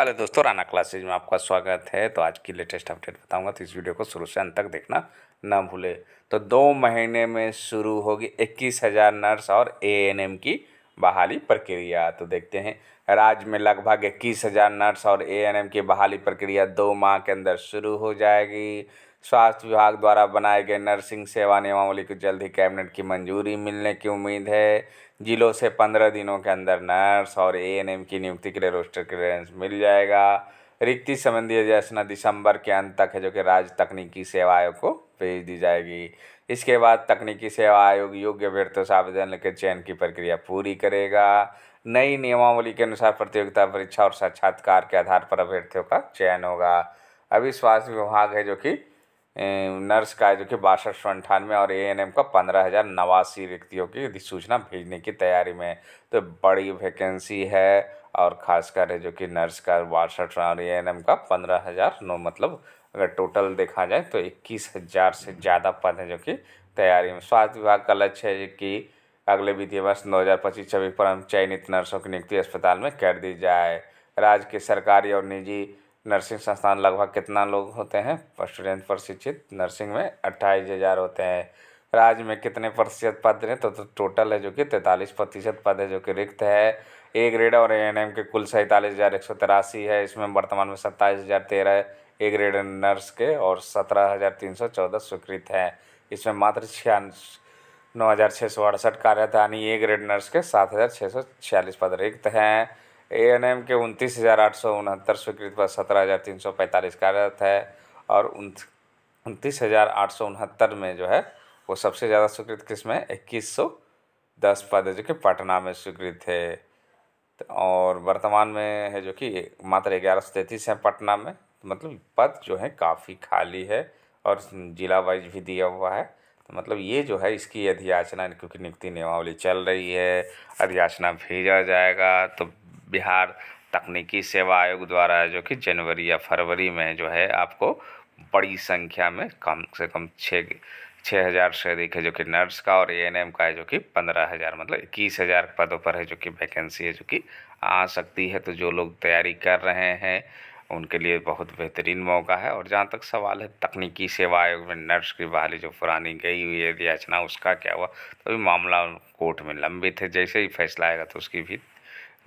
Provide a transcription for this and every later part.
hello दोस्तों Rana classes में आपका स्वागत है तो आज की लेटेस्ट अपडेट बताऊंगा तो इस वीडियो को शुरू से अंत तक देखना ना भूले तो दो महीने में शुरू होगी इक्कीस हज़ार नर्स और एएनएम की बहाली प्रक्रिया तो देखते हैं राज्य में लगभग इक्कीस हज़ार नर्स और एएनएम की बहाली प्रक्रिया दो माह के अंदर शुरू हो जाएगी स्वास्थ्य विभाग द्वारा बनाए गए नर्सिंग सेवा नियमावली को जल्द ही कैबिनेट की मंजूरी मिलने की उम्मीद है जिलों से पंद्रह दिनों के अंदर नर्स और एएनएम की नियुक्ति के लिए रोस्टर क्लियरेंस मिल जाएगा रिक्ति संबंधी अधिसूचना दिसंबर के अंत तक है जो कि राज्य तकनीकी सेवा आयोग को भेज दी जाएगी इसके बाद तकनीकी सेवा आयोग योग्य व्यर्थों से आवेदन लेकर चयन की प्रक्रिया पूरी करेगा नई नियमावली के अनुसार प्रतियोगिता परीक्षा और साक्षात्कार के आधार पर अभ्यर्थियों का चयन होगा अभी स्वास्थ्य विभाग है जो कि नर्स का जो कि बासठ सौ अंठानवे और ए एन एम का पंद्रह हज़ार नवासी रिक्तियों की अधिसूचना भेजने की तैयारी में तो बड़ी वैकेंसी है और ख़ासकर है जो कि नर्स का बासठ और ए एन एम का पंद्रह हज़ार नौ मतलब अगर टोटल देखा जाए तो इक्कीस हज़ार से ज़्यादा पद हैं जो कि तैयारी में स्वास्थ्य विभाग का लक्ष्य है कि अगले वित्तीय वर्ष दो हज़ार पच्चीस छब्बीस पर हम चयनित नर्सों की नियुक्ति अस्पताल में कर दी जाए राज्य के सरकारी और निजी नर्सिंग संस्थान लगभग कितना लोग होते हैं स्टूडेंट प्रशिक्षित नर्सिंग में अट्ठाईस हज़ार होते हैं राज्य में कितने प्रतिशत पद हैं तो, तो टोटल है जो कि तैंतालीस प्रतिशत पद है जो कि रिक्त है ए ग्रेड और ए एन एम के कुल सैंतालीस हज़ार एक सौ तिरासी है इसमें वर्तमान में सत्ताईस हज़ार तेरह ए ग्रेड नर्स के और सत्रह हज़ार तीन सौ चौदह स्वीकृत हैं इसमें मात्र छियान नौ हज़ार छः सौ अड़सठ कार्यरत यानी ए ग्रेड नर्स के सात हज़ार छः सौ छियालीस पद रिक्त हैं ए एन एम के उनतीस हज़ार आठ सौ उनहत्तर स्वीकृत पद सत्रह हज़ार तीन सौ पैंतालीस कार्यरत है और उनतीस हज़ार आठ सौ उनहत्तर में जो है वो सबसे ज़्यादा स्वीकृत किस में इक्कीस सौ दस पद जो कि पटना में स्वीकृत है तो और वर्तमान में है जो कि मात्र ग्यारह सौ तैंतीस हैं पटना में तो मतलब पद जो है काफ़ी खाली है और जिला वाइज भी दिया हुआ है तो मतलब ये जो है इसकी अधियाचना क्योंकि नियुक्ति नियमावली चल रही है अधियाचना भेजा जाएगा तो बिहार तकनीकी सेवा आयोग द्वारा है जो कि जनवरी या फरवरी में जो है आपको बड़ी संख्या में कम से कम छः छः हज़ार से अधिक है जो कि नर्स का और एएनएम का है जो कि पंद्रह हज़ार मतलब इक्कीस हज़ार पदों पर है जो कि वैकेंसी है जो कि आ सकती है तो जो लोग तैयारी कर रहे हैं उनके लिए बहुत बेहतरीन मौका है और जहाँ तक सवाल है तकनीकी सेवा आयोग में नर्स की बहाली जो पुरानी गई हुई है याचना उसका क्या हुआ तो अभी मामला कोर्ट में लंबित है जैसे ही फैसला आएगा तो उसकी भी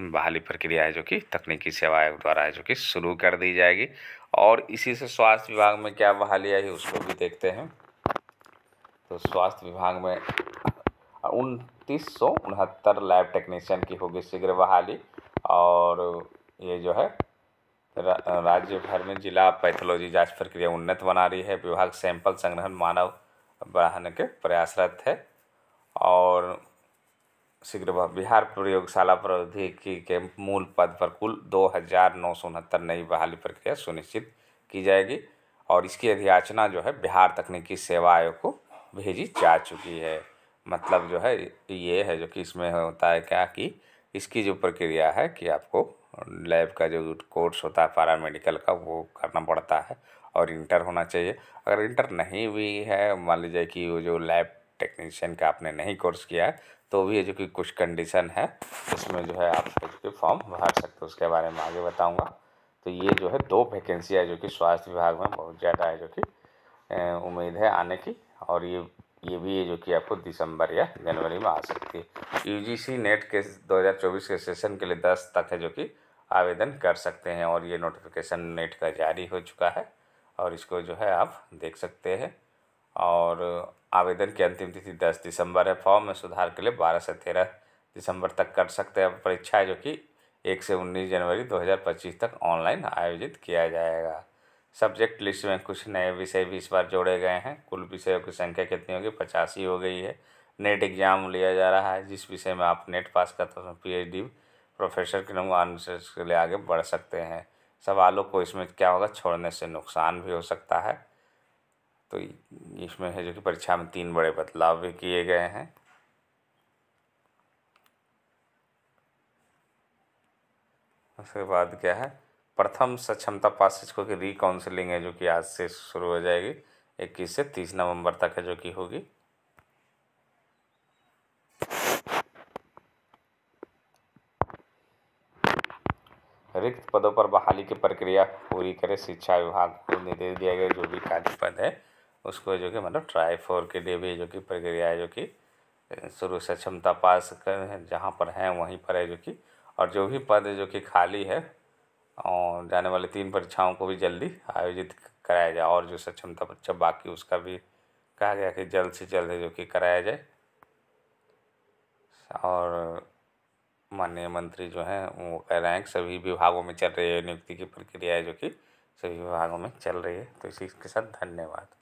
बहाली प्रक्रिया है जो कि तकनीकी सेवा आयोग द्वारा है जो कि शुरू कर दी जाएगी और इसी से स्वास्थ्य विभाग में क्या बहाली आई उसको भी देखते हैं तो स्वास्थ्य विभाग में उनतीस सौ उनहत्तर लैब टेक्नीशियन की होगी शीघ्र बहाली और ये जो है राज्य भर में जिला पैथोलॉजी जांच प्रक्रिया उन्नत बना रही है विभाग सैंपल संग्रहण मानव बढ़ाने के प्रयासरत है और शीघ्र बिहार प्रयोगशाला प्रौद्योगिकी के मूल पद पर कुल दो हज़ार नौ सौ उनहत्तर नई बहाली प्रक्रिया सुनिश्चित की जाएगी और इसकी अधियाचना जो है बिहार तकनीकी सेवा आयोग को भेजी जा चुकी है मतलब जो है ये है जो कि इसमें होता है क्या कि इसकी जो प्रक्रिया है कि आपको लैब का जो कोर्स होता है पैरामेडिकल का वो करना पड़ता है और इंटर होना चाहिए अगर इंटर नहीं भी है मान लीजिए कि वो जो लैब टेक्नीशियन का आपने नहीं कोर्स किया है तो भी जो कि कुछ कंडीशन है उसमें जो है आप जो कि फॉर्म भर सकते हो उसके बारे में आगे बताऊँगा तो ये जो है दो वैकेंसी है जो कि स्वास्थ्य विभाग में बहुत ज़्यादा है जो कि उम्मीद है आने की और ये ये भी है जो कि आपको दिसंबर या जनवरी में आ सकती है यूजीसी नेट के 2024 के सेशन के लिए 10 तक है जो कि आवेदन कर सकते हैं और ये नोटिफिकेशन नेट का जारी हो चुका है और इसको जो है आप देख सकते हैं और आवेदन की अंतिम तिथि दस दिसंबर है फॉर्म में सुधार के लिए बारह से तेरह दिसंबर तक कर सकते हैं परीक्षा जो कि एक से उन्नीस जनवरी 2025 तक ऑनलाइन आयोजित किया जाएगा सब्जेक्ट लिस्ट में कुछ नए विषय भी इस बार जोड़े गए हैं कुल विषयों की संख्या कितनी होगी पचासी हो गई है नेट एग्ज़ाम लिया जा रहा है जिस विषय में आप नेट पास करते हैं एच डी प्रोफेसर के अनुमान के लिए आगे बढ़ सकते हैं सवालों को इसमें क्या होगा छोड़ने से नुकसान भी हो सकता है तो इसमें है जो कि परीक्षा में तीन बड़े बदलाव भी किए गए हैं उसके बाद क्या है प्रथम सक्षमता पास शिक्षकों की रिकाउंसिलिंग है जो कि आज से शुरू हो जाएगी इक्कीस से तीस नवंबर तक है जो कि होगी रिक्त पदों पर बहाली की प्रक्रिया पूरी करे शिक्षा विभाग को निर्देश दिया गया जो भी कार्य पद है उसको जो कि मतलब ट्राई फोर के लिए भी जो कि प्रक्रिया है जो कि शुरू से क्षमता पास कर जहाँ पर हैं वहीं पर है जो कि और जो भी पद जो कि खाली है और जाने वाले तीन परीक्षाओं को भी जल्दी आयोजित कराया जाए और जो सक्षमता परीक्षा बाकी उसका भी कहा गया कि जल्द से जल्द जो कि कराया जाए और माननीय मंत्री जो हैं वो कह रहे हैं कि सभी विभागों में चल रही है नियुक्ति की प्रक्रिया है जो कि सभी विभागों में चल रही है तो इसी के साथ धन्यवाद